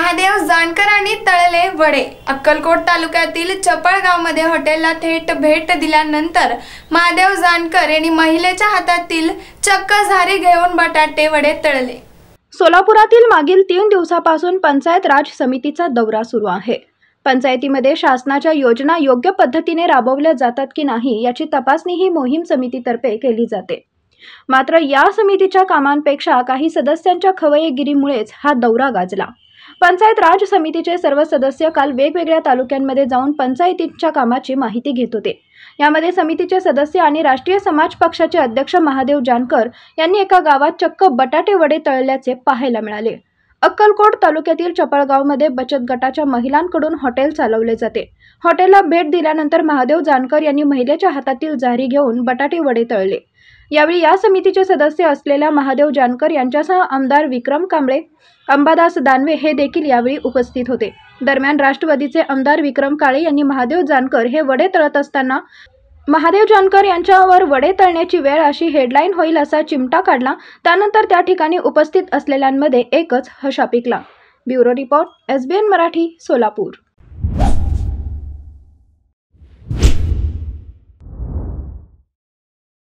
महादेव जानकरांनी तळले वडे अक्कलकोट तालुक्यातील चपळगावमध्ये हॉटेलला थेट भेट दिल्यानंतर महादेव जानकर यांनी महिलेच्या हातातील चक्क झारी घेऊन बटाटे वडे तळले सोलापुरातील मागील तीन दिवसापासून पंचायत राज समितीचा दौरा सुरू आहे पंचायतीमध्ये शासनाच्या योजना योग्य पद्धतीने राबवल्या जातात की नाही याची तपासणी ही मोहीम समितीतर्फे केली जाते मात्र या समितीच्या कामांपेक्षा काही सदस्यांच्या खवयगिरीमुळेच हा दौरा गाजला पंचायत राज समितीचे सर्व सदस्य काल वेगवेगळ्या तालुक्यांमध्ये जाऊन पंचायतीच्या कामाची माहिती घेत होते यामध्ये समितीचे सदस्य आणि राष्ट्रीय समाज पक्षाचे अध्यक्ष महादेव जानकर यांनी एका गावात चक्क बटाटे वडे तळल्याचे पाहायला मिळाले अक्कलकोट तालुक्यातील चपळगावमध्ये बचत गटाच्या महिलांकडून हॉटेल चालवले जाते हॉटेलला भेट दिल्यानंतर महादेव जानकर यांनी महिलेच्या हातातील जारी घेऊन बटाटे वडे तळले यावेळी या समितीचे सदस्य असलेल्या महादेव जानकर यांच्यासह आमदार विक्रम कांबळे अंबादास दानवे हे देखील यावेळी उपस्थित होते दरम्यान राष्ट्रवादीचे आमदार विक्रम काळे यांनी महादेव जानकर हे वडे तळत असताना महादेव जानकर यांच्यावर वडे तळण्याची वेळ अशी हेडलाईन होईल असा चिमटा काढला त्यानंतर त्या ठिकाणी उपस्थित असलेल्यांमध्ये एकच हशा पिकला bureau report SBN Marathi Solapur